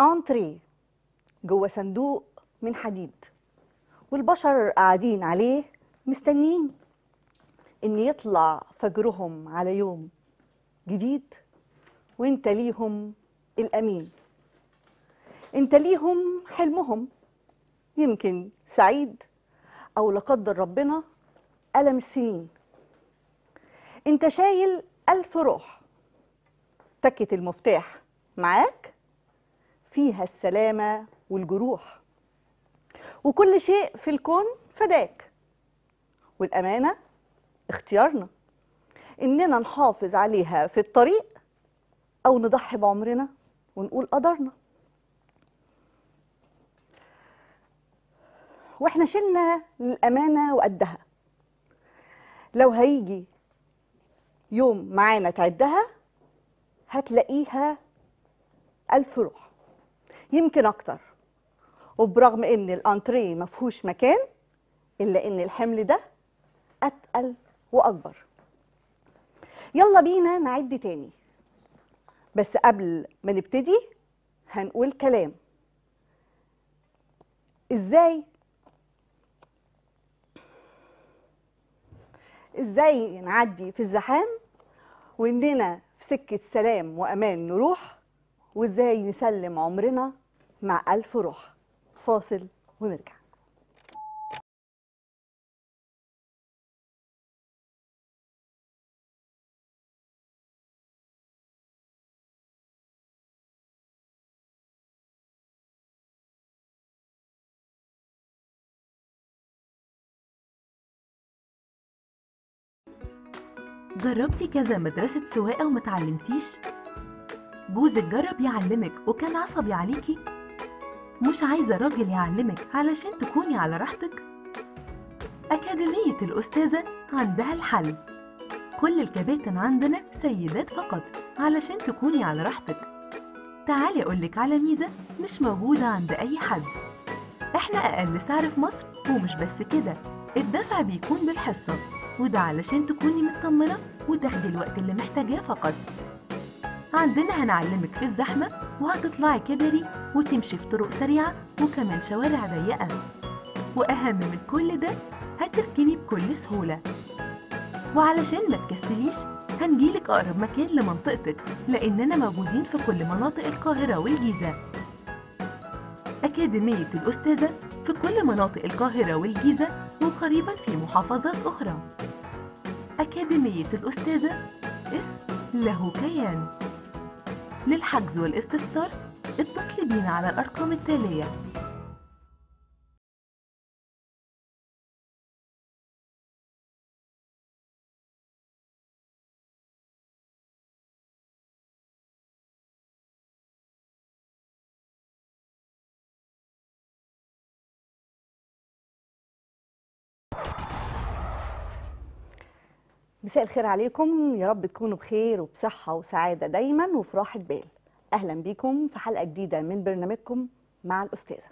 انتري جوه صندوق من حديد والبشر قاعدين عليه مستنيين ان يطلع فجرهم على يوم جديد وانت ليهم الامين انت ليهم حلمهم يمكن سعيد او لا ربنا الم السنين انت شايل الف روح تكه المفتاح معاك فيها السلامة والجروح وكل شيء في الكون فداك والأمانة اختيارنا إننا نحافظ عليها في الطريق أو نضحي بعمرنا ونقول قدرنا واحنا شلنا الأمانة وقدها لو هيجي يوم معانا تعدها هتلاقيها ألف روح يمكن اكتر وبرغم ان الانتريه ما فيهوش مكان الا ان الحمل ده اتقل واكبر يلا بينا نعد تاني بس قبل ما نبتدي هنقول كلام ازاي ازاي نعدي في الزحام واننا في سكه سلام وامان نروح وازاي نسلم عمرنا مع ألف روح فاصل ونرجع جربتي كذا مدرسة سواقة ومتعلمتيش؟ جوزك جرب يعلمك وكان عصبي عليكي مش عايزة راجل يعلمك علشان تكوني على راحتك أكاديمية الأستاذة عندها الحل كل الكباتن عندنا سيدات فقط علشان تكوني على راحتك تعالي أقولك على ميزة مش موجودة عند أي حد إحنا أقل سعر في مصر ومش بس كده الدفع بيكون بالحصة وده علشان تكوني مطمنة وتاخدي الوقت اللي محتاجاه فقط عندنا هنعلمك في الزحمة وهتطلعي كبري وتمشي في طرق سريعة وكمان شوارع ضيقة وأهم من كل ده هتركني بكل سهولة وعلشان ما تكسليش هنجيلك أقرب مكان لمنطقتك لأننا موجودين في كل مناطق القاهرة والجيزة أكاديمية الأستاذة في كل مناطق القاهرة والجيزة وقريبا في محافظات أخرى أكاديمية الأستاذة اسم له كيان للحجز والاستفسار اتصلي بينا على الأرقام التالية مساء الخير عليكم يا رب تكونوا بخير وبصحة وسعادة دايما وفي راحة بال أهلا بيكم في حلقة جديدة من برنامجكم مع الأستاذة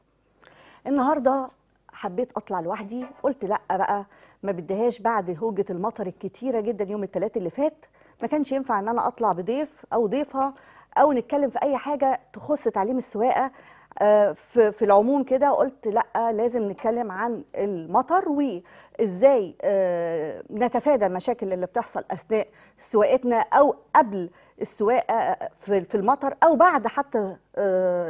النهاردة حبيت أطلع لوحدي قلت لأ بقى ما بديهاش بعد هوجة المطر الكتيرة جدا يوم الثلاث اللي فات ما كانش ينفع ان انا اطلع بضيف او ضيفها او نتكلم في اي حاجه تخص تعليم السواقه آه، في العموم كده قلت لا لازم نتكلم عن المطر وازاي آه، نتفادى المشاكل اللي بتحصل اثناء سواقتنا او قبل السواقه آه، في المطر او بعد حتى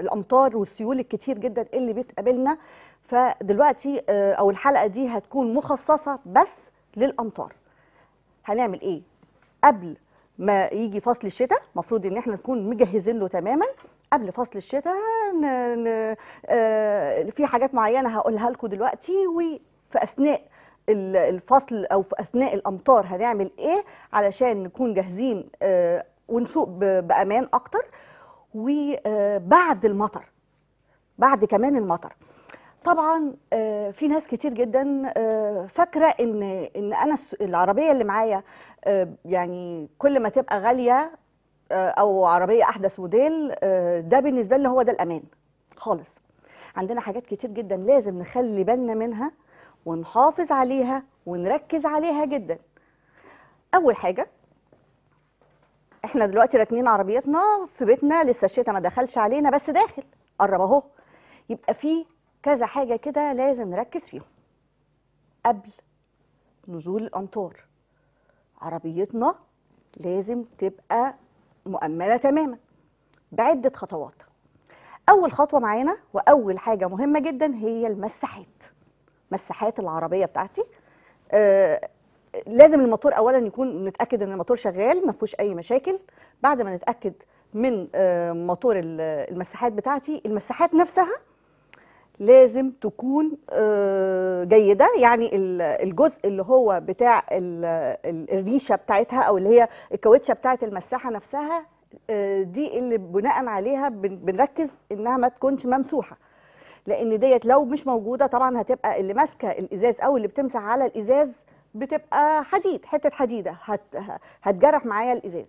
الامطار والسيول الكتير جدا اللي بتقابلنا فدلوقتي او الحلقه دي هتكون مخصصه بس للامطار هنعمل ايه قبل ما يجي فصل الشتاء المفروض ان احنا نكون مجهزين له تماما قبل فصل الشتاء آه، في حاجات معينه هقولها لكم دلوقتي وفي اثناء الفصل او في اثناء الامطار هنعمل ايه علشان نكون جاهزين آه، ونسوق بامان اكتر وبعد آه، المطر بعد كمان المطر طبعا في ناس كتير جدا فاكره ان ان انا العربيه اللي معايا يعني كل ما تبقى غاليه او عربيه احدث موديل آه، ده بالنسبه لنا هو ده الامان خالص عندنا حاجات كتير جدا لازم نخلي بالنا منها ونحافظ عليها ونركز عليها جدا اول حاجه احنا دلوقتي راكنين عربيتنا في بيتنا لسه الشتاء ما دخلش علينا بس داخل قرب اهو يبقى في كذا حاجه كده لازم نركز فيهم قبل نزول الامطار عربيتنا لازم تبقى مؤمنه تماما بعده خطوات اول خطوه معانا واول حاجه مهمه جدا هي المساحات مساحات العربيه بتاعتي آه لازم الموتور اولا يكون نتاكد ان الموتور شغال ما فيهوش اي مشاكل بعد ما نتاكد من آه موتور المساحات بتاعتي المساحات نفسها لازم تكون آه، جيده يعني الجزء اللي هو بتاع الريشه بتاعتها او اللي هي الكاوتشه بتاعت المساحه نفسها آه، دي اللي بناء عليها بنركز انها ما تكونش ممسوحه لان ديت لو مش موجوده طبعا هتبقى اللي ماسكه الازاز او اللي بتمسح على الازاز بتبقى حديد حته حديده هتجرح معايا الازاز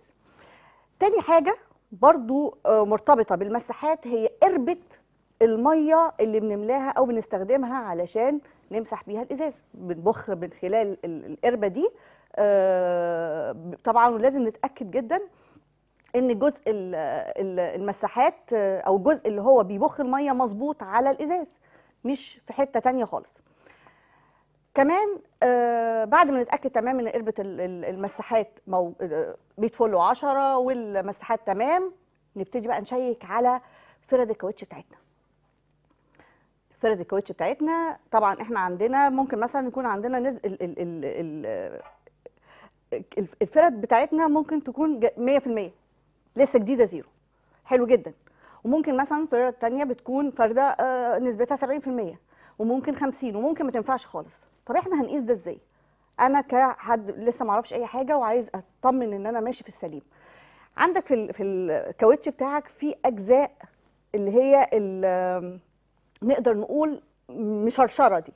تاني حاجه برضو آه، مرتبطه بالمساحات هي قربه الميه اللي بنملاها او بنستخدمها علشان نمسح بيها الازاز بنبخ من خلال القربه دي آه، طبعا ولازم نتاكد جدا ان جزء المساحات آه، او الجزء اللي هو بيبخ الميه مظبوط على الازاز مش في حته تانية خالص كمان آه، بعد ما نتاكد تمام ان قربه المساحات مو... بيتفولوا 10 والمساحات تمام نبتدي بقى نشيك على فرد الكاوتش بتاعتنا فرد الكاوتش بتاعتنا طبعا احنا عندنا ممكن مثلا يكون عندنا نز... ال... ال... ال... ال... الفرد بتاعتنا ممكن تكون 100% لسه جديده زيرو حلو جدا وممكن مثلا فرقه تانية بتكون فرده آه، نسبتها 70% وممكن 50 وممكن ما تنفعش خالص طب احنا هنقيس ده ازاي انا كحد لسه ما اعرفش اي حاجه وعايز اطمن ان انا ماشي في السليم عندك في في الكاوتش بتاعك في اجزاء اللي هي نقدر نقول مشرشره دي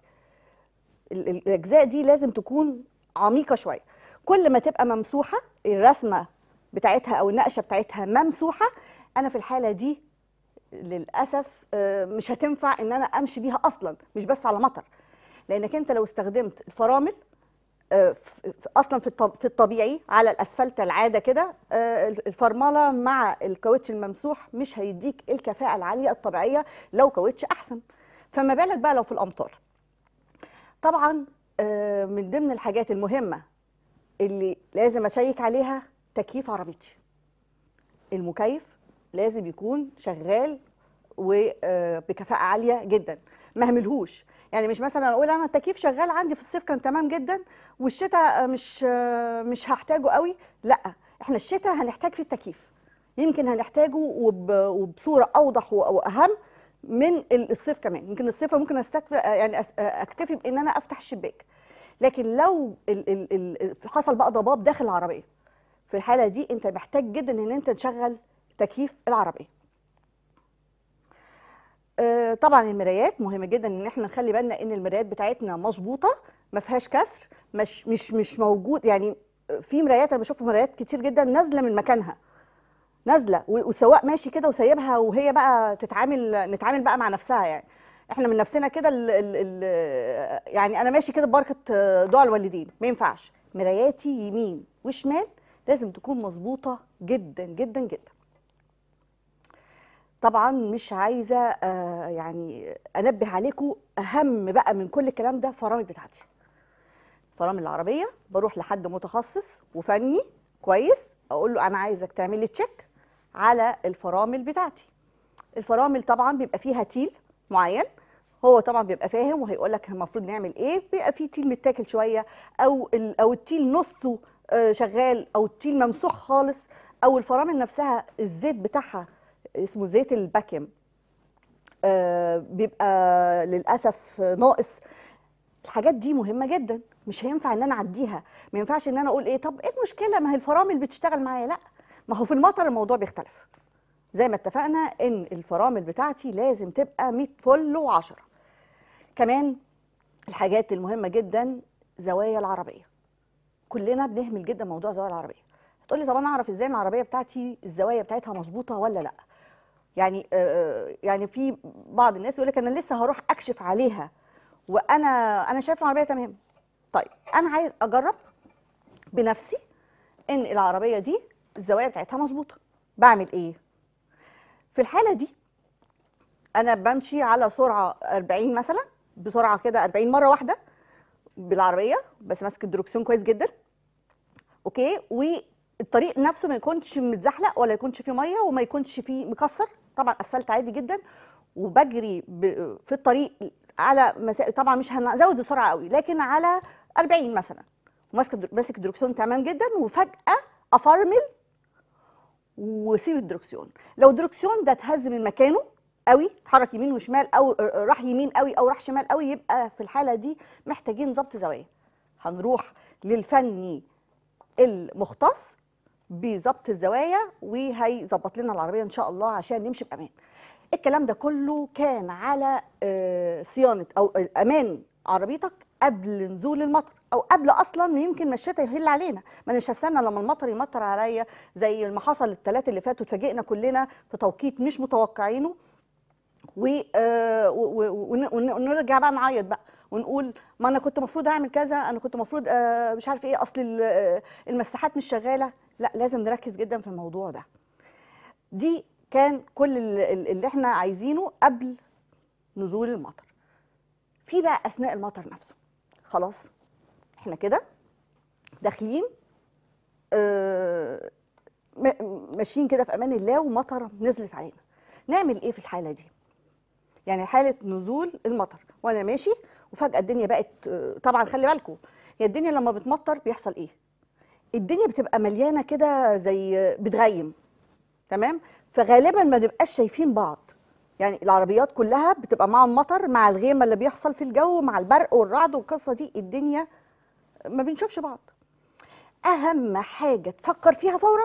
الاجزاء دي لازم تكون عميقه شويه كل ما تبقى ممسوحه الرسمه بتاعتها او النقشه بتاعتها ممسوحه انا في الحاله دي للاسف آه، مش هتنفع ان انا امشي بيها اصلا مش بس على مطر لانك انت لو استخدمت الفرامل اصلا في الطبيعي على الاسفلت العاده كده آه، الفرمله مع الكاوتش الممسوح مش هيديك الكفاءه العاليه الطبيعيه لو كاوتش احسن فما بالك بقى لو في الامطار طبعا آه، من ضمن الحاجات المهمه اللي لازم اشيك عليها تكييف عربيتي المكيف لازم يكون شغال وبكفاءه آه، عاليه جدا ما اهملهوش يعني مش مثلا اقول انا التكييف شغال عندي في الصيف كان تمام جدا والشتاء مش مش هحتاجه قوي لا احنا الشتاء هنحتاج فيه التكييف يمكن هنحتاجه وبصوره اوضح واهم من الصيف كمان يمكن الصيف ممكن استكفي يعني اكتفي بان انا افتح الشباك لكن لو حصل بقى ضباب داخل العربيه في الحاله دي انت محتاج جدا ان انت تشغل تكييف العربيه آه، طبعا المرايات مهمه جدا ان احنا نخلي بالنا ان المرايات بتاعتنا مظبوطه ما فيهاش كسر مش مش مش موجود يعني في مرايات انا بشوف مرايات كتير جدا نازله من مكانها نازله وسواء ماشي كده وسايبها وهي بقى تتعامل نتعامل بقى مع نفسها يعني احنا من نفسنا كده يعني انا ماشي كده ببركه دعاء آه، الوالدين ما ينفعش مراياتي يمين وشمال لازم تكون مظبوطه جدا جدا جدا طبعا مش عايزه آه، يعني انبه عليكم اهم بقى من كل الكلام ده فرامل بتاعتي فرامل العربيه بروح لحد متخصص وفني كويس اقول له انا عايزك تعمل لي تشيك على الفرامل بتاعتي الفرامل طبعا بيبقى فيها تيل معين هو طبعا بيبقى فاهم وهيقول لك المفروض نعمل ايه بيبقى فيه تيل متاكل شويه او او التيل نصه آه، شغال او التيل ممسوح خالص او الفرامل نفسها الزيت بتاعها اسمه زيت البكم آه، بيبقى للاسف ناقص الحاجات دي مهمه جدا مش هينفع ان انا اعديها ما ينفعش ان انا اقول ايه طب ايه المشكله ما هي الفرامل بتشتغل معايا لا ما هو في المطر الموضوع بيختلف زي ما اتفقنا ان الفرامل بتاعتي لازم تبقى 100 فل و10 كمان الحاجات المهمه جدا زوايا العربيه كلنا بنهمل جدا موضوع زوايا العربيه هتقولي طب انا اعرف ازاي العربيه بتاعتي الزوايا بتاعتها مظبوطه ولا لا يعني آه، آه، يعني في بعض الناس يقول لك انا لسه هروح اكشف عليها وانا انا شايف العربيه تمام طيب انا عايز اجرب بنفسي ان العربيه دي الزوايا بتاعتها مظبوطه بعمل ايه في الحاله دي انا بمشي على سرعه 40 مثلا بسرعه كده 40 مره واحده بالعربيه بس ماسك الدركسيون كويس جدا اوكي الطريق نفسه ما يكونش متزحلق ولا يكونش فيه ميه وما يكونش فيه مكسر طبعا اسفلت عادي جدا وبجري في الطريق على مسا... طبعا مش هنزود السرعه قوي لكن على 40 مثلا ماسك ماسك الدركسيون تمام جدا وفجاه افرمل وسيب الدركسيون لو الدركسيون ده اتهز من مكانه قوي اتحرك يمين وشمال او راح يمين قوي او راح شمال قوي يبقى في الحاله دي محتاجين ضبط زوايا هنروح للفني المختص بظبط الزوايا وهيظبط لنا العربيه ان شاء الله عشان نمشي بامان الكلام ده كله كان على آه، صيانه او آه، امان عربيتك قبل نزول المطر او قبل اصلا يمكن ما الشتاء يهل علينا ما انا مش هستنى لما المطر يمطر عليا زي ما حصل الثلاثه اللي فاتوا اتفاجئنا كلنا في توقيت مش متوقعينه آه، ونرجع بقى نعيط بقى ونقول ما انا كنت المفروض اعمل كذا انا كنت المفروض آه، مش عارف ايه اصل آه، المساحات مش شغاله لا لازم نركز جدا في الموضوع ده دي كان كل اللي احنا عايزينه قبل نزول المطر في بقى اثناء المطر نفسه خلاص احنا كده داخلين آه، ماشيين كده في امان الله ومطر نزلت علينا نعمل ايه في الحاله دي يعني حاله نزول المطر وانا ماشي وفجاه الدنيا بقت طبعا خلي بالكم هي الدنيا لما بتمطر بيحصل ايه الدنيا بتبقى مليانه كده زي بتغيم تمام فغالبا ما بنبقاش شايفين بعض يعني العربيات كلها بتبقى مع مطر مع الغيمه اللي بيحصل في الجو مع البرق والرعد والقصه دي الدنيا ما بنشوفش بعض اهم حاجه تفكر فيها فورا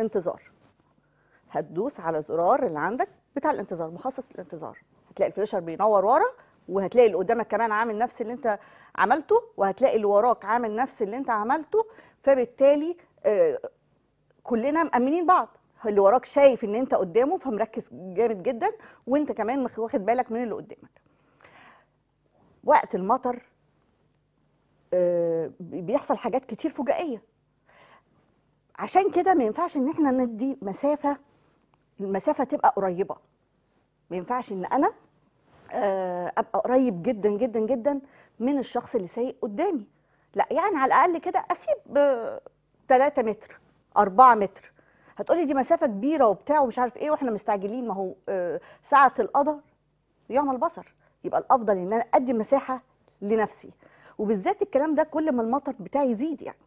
انتظار هتدوس على زرار اللي عندك بتاع الانتظار مخصص للانتظار هتلاقي الفلاشر بينور ورا وهتلاقي اللي قدامك كمان عامل نفس اللي انت عملته وهتلاقي اللي وراك عامل نفس اللي انت عملته فبالتالي آه، كلنا مأمنين بعض اللي وراك شايف ان انت قدامه فمركز جامد جدا وانت كمان واخد بالك من اللي قدامك وقت المطر آه، بيحصل حاجات كتير فجائيه عشان كده ما ينفعش ان احنا ندي مسافه المسافه تبقى قريبه ما ينفعش ان انا آه، ابقى قريب جدا جدا جدا من الشخص اللي سايق قدامي لا يعني على الاقل كده اسيب 3 آه، متر 4 متر هتقولي دي مسافه كبيره وبتاع ومش عارف ايه واحنا مستعجلين ما هو آه، ساعه القدر يوم البصر يبقى الافضل ان انا ادي مساحه لنفسي وبالذات الكلام ده كل ما المطر بتاعي يزيد يعني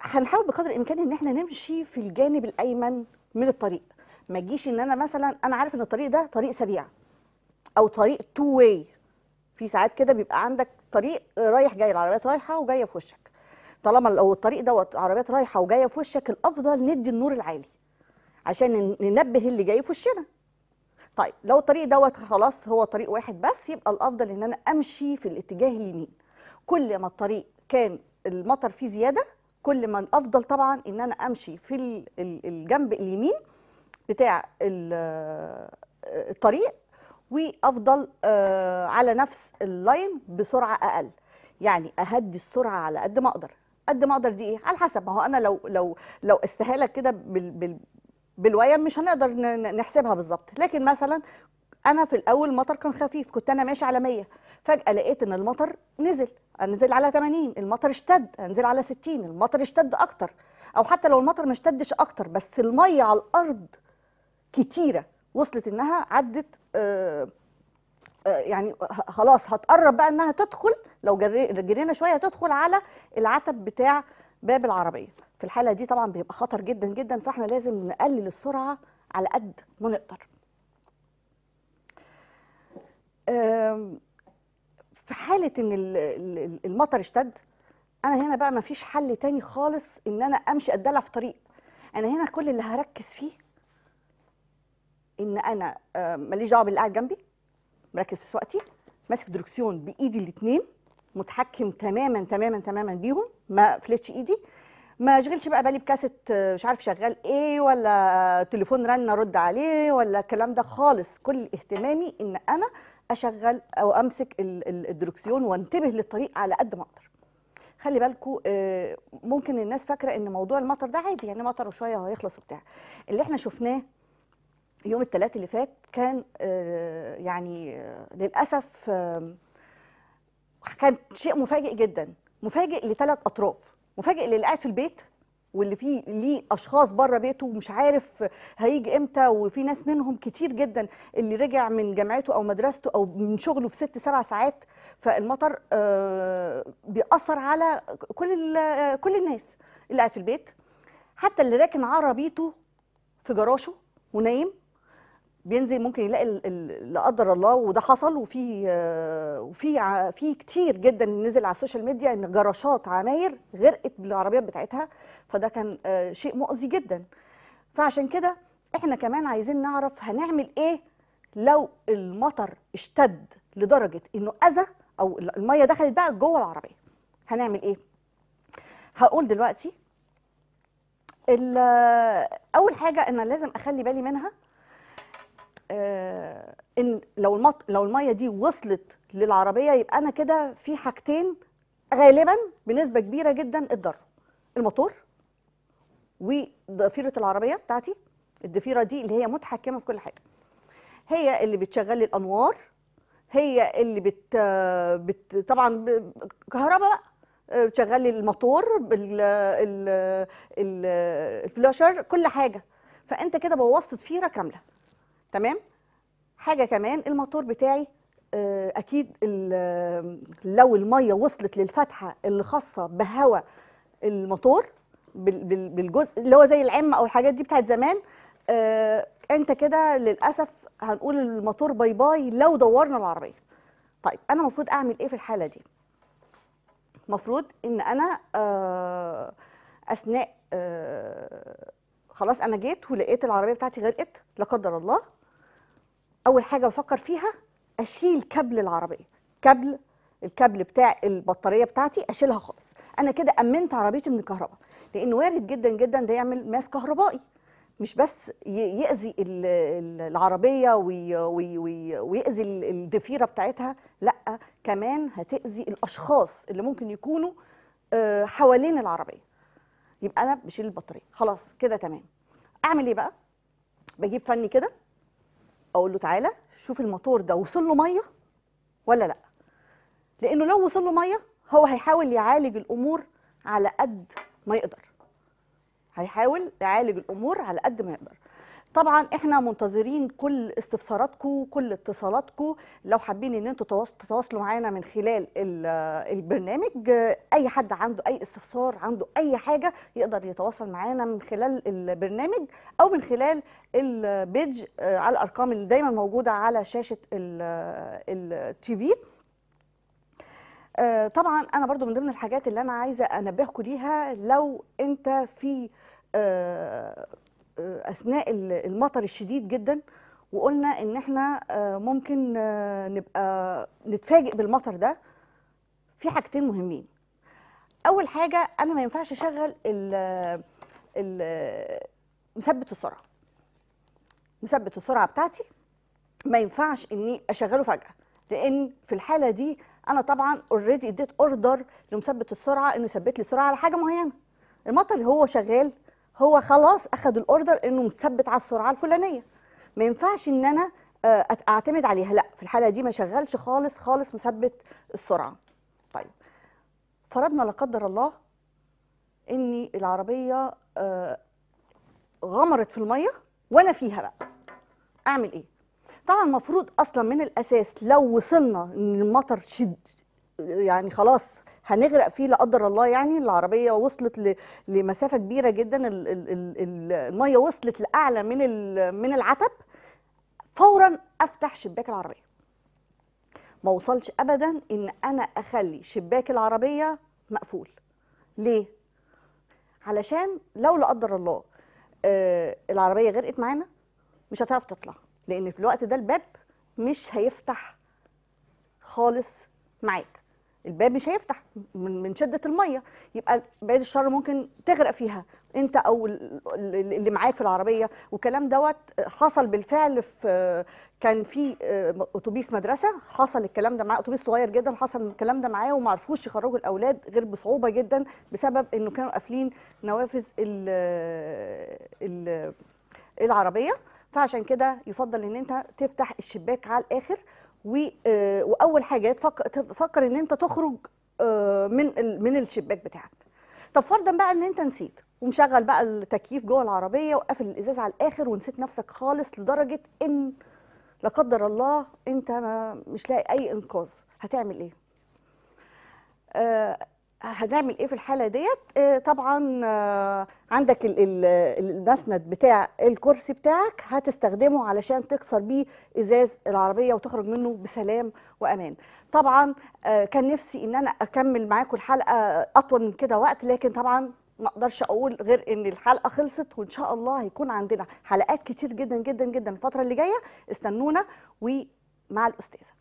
هنحاول بقدر الامكان ان احنا نمشي في الجانب الايمن من الطريق ما تجيش ان انا مثلا انا عارف ان الطريق ده طريق سريع او طريق تو واي في ساعات كده بيبقى عندك طريق رايح جاي العربيات رايحه وجايه في وشك طالما لو الطريق دوت عربيات رايحه وجايه في وشك الافضل ندي النور العالي عشان ننبه اللي جاي في وشنا طيب لو الطريق دوت خلاص هو طريق واحد بس يبقى الافضل ان انا امشي في الاتجاه اليمين كل ما الطريق كان المطر فيه زياده كل ما الافضل طبعا ان انا امشي في الجنب اليمين بتاع الطريق وافضل آه، على نفس اللاين بسرعه اقل يعني اهدي السرعه على قد ما اقدر قد ما اقدر دي ايه على حسب ما هو انا لو لو لو استهالك كده بال بال بالويم مش هنقدر نحسبها بالظبط لكن مثلا انا في الاول المطر كان خفيف كنت انا ماشي على 100 فجاه لقيت ان المطر نزل انزل على 80 المطر اشتد انزل على 60 المطر اشتد اكتر او حتى لو المطر ما اشتدش اكتر بس الميه على الارض كتيره وصلت انها عدت آه، آه، يعني خلاص هتقرب بقى انها تدخل لو جرينا شويه تدخل على العتب بتاع باب العربيه في الحاله دي طبعا بيبقى خطر جدا جدا فاحنا لازم نقلل السرعه على قد ما نقدر في حاله ان المطر اشتد انا هنا بقى ما فيش حل تاني خالص ان انا امشي اتدلع في طريق انا هنا كل اللي هركز فيه ان انا آه، ماليش دعوه باللي قاعد جنبي مركز في سواقتي ماسك دركسيون بايدي الاثنين متحكم تماما تماما تماما بيهم ما فلتش ايدي ما اشغلش بقى بالي بكاسيت آه، مش عارف شغال ايه ولا تليفون رن ارد عليه ولا الكلام ده خالص كل اهتمامي ان انا اشغل او امسك الدركسيون وانتبه للطريق على قد ما اقدر خلي بالكو آه، ممكن الناس فاكره ان موضوع المطر ده عادي يعني مطر وشويه هيخلص وبتاع اللي احنا شفناه يوم الثلاث اللي فات كان آه، يعني آه، للأسف آه، كان شيء مفاجئ جدا مفاجئ لثلاث أطراف مفاجئ للي قاعد في البيت واللي فيه ليه اشخاص بره بيته ومش عارف هيجي امتى وفي ناس منهم كتير جدا اللي رجع من جامعته او مدرسته او من شغله في ست سبع ساعات فالمطر بيأثر على كل كل الناس اللي قاعد في البيت حتى اللي راكن عربيته في جراشه ونايم بينزل ممكن يلاقي لا قدر الله وده حصل وفي وفي في كتير جدا نزل على السوشيال ميديا ان جراشات عماير غرقت بالعربيات بتاعتها فده كان آه، شيء مؤذي جدا فعشان كده احنا كمان عايزين نعرف هنعمل ايه لو المطر اشتد لدرجه انه اذى او الميه دخلت بقى جوه العربيه هنعمل ايه هقول دلوقتي اول حاجه انا لازم اخلي بالي منها آه، ان لو المط... لو الميه دي وصلت للعربيه يبقى انا كده في حاجتين غالبا بنسبه كبيره جدا اتضروا الموتور وضفيره العربيه بتاعتي الضفيره دي اللي هي متحكمه في كل حاجه هي اللي بتشغل الانوار هي اللي بت, بت... طبعا كهرباء بقى آه، بتشغل الموتور بال... ال... ال... الفلاشر كل حاجه فانت كده بوظت ضفيره كامله تمام حاجه كمان الموتور بتاعي آه، اكيد لو الميه وصلت للفتحه اللي خاصه بهواء الموتور بالجزء اللي هو زي العمه او الحاجات دي بتاعت زمان آه، انت كده للاسف هنقول الموتور باي باي لو دورنا العربيه طيب انا المفروض اعمل ايه في الحاله دي المفروض ان انا آه، اثناء خلاص انا جيت ولقيت العربيه بتاعتي غرقت لا قدر الله اول حاجه بفكر فيها اشيل كابل العربيه كابل الكابل بتاع البطاريه بتاعتي اشيلها خالص انا كده امنت عربيتي من الكهرباء لان وارد جدا جدا ده يعمل ماس كهربائي مش بس يأذي العربية ويأذي الضفيرة بتاعتها لا كمان هتأذي الأشخاص اللي ممكن يكونوا آه، حوالين العربية يبقى أنا بشيل البطارية خلاص كده تمام أعمل إيه بقى بجيب فني كده اقول له تعالى شوف الموتور ده وصل له ميه ولا لا لانه لو وصل له ميه هو هيحاول يعالج الامور على قد ما يقدر هيحاول يعالج الامور على قد ما يقدر طبعا احنا منتظرين كل استفساراتكم كل اتصالاتكم لو حابين ان انتوا تتواصلوا معانا من خلال البرنامج اي حد عنده اي استفسار عنده اي حاجه يقدر يتواصل معانا من خلال البرنامج او من خلال البيج آه، على الارقام اللي دايما موجوده على شاشه التي في آه، طبعا انا برضو من ضمن الحاجات اللي انا عايزه انبهكم ليها لو انت في آه، اثناء المطر الشديد جدا وقلنا ان احنا آه، ممكن آه، نبقى نتفاجئ بالمطر ده في حاجتين مهمين اول حاجه انا ما ينفعش اشغل ال مثبت السرعه مثبت السرعه بتاعتي ما ينفعش اني اشغله فجاه لان في الحاله دي انا طبعا اوريدي اديت اوردر لمثبت السرعه انه يثبت لي سرعه على حاجه معينه المطر هو شغال هو خلاص اخد الاوردر انه مثبت على السرعه الفلانيه ما ينفعش ان انا آه، اعتمد عليها لا في الحاله دي ما شغلش خالص خالص مثبت السرعه طيب فرضنا لا قدر الله ان العربيه آه، غمرت في الميه وانا فيها بقى اعمل ايه طبعا المفروض اصلا من الاساس لو وصلنا ان المطر شد يعني خلاص هنغرق فيه لا قدر الله يعني العربيه وصلت لمسافه كبيره جدا الميه وصلت لاعلى من من العتب فورا افتح شباك العربيه ما وصلش ابدا ان انا اخلي شباك العربيه مقفول ليه علشان لو لا قدر الله آه العربيه غرقت معانا مش هتعرف تطلع لان في الوقت ده الباب مش هيفتح خالص معاك الباب مش هيفتح من شده الميه يبقى بعيد الشر ممكن تغرق فيها انت او اللي معاك في العربيه والكلام دوت حصل بالفعل في كان في آه، اتوبيس مدرسه حصل الكلام ده معاه اتوبيس صغير جدا حصل الكلام ده معاه وما عرفوش يخرجوا الاولاد غير بصعوبه جدا بسبب انه كانوا قافلين نوافذ ال العربيه فعشان كده يفضل ان انت تفتح الشباك على الاخر آه، واول حاجه تفكر ان انت تخرج آه، من من الشباك بتاعك طب فرضا بقى ان انت نسيت ومشغل بقى التكييف جوه العربيه وقافل الازاز على الاخر ونسيت نفسك خالص لدرجه ان لا قدر الله انت مش لاقي اي انقاذ هتعمل ايه آه، هنعمل ايه في الحاله ديت آه، طبعا آه، عندك المسند بتاع الكرسي بتاعك هتستخدمه علشان تكسر بيه ازاز العربيه وتخرج منه بسلام وامان طبعا آه، كان نفسي ان انا اكمل معاكم الحلقه اطول من كده وقت لكن طبعا ما اقدرش اقول غير ان الحلقه خلصت وان شاء الله هيكون عندنا حلقات كتير جدا جدا جدا الفتره اللي جايه استنونا ومع الاستاذه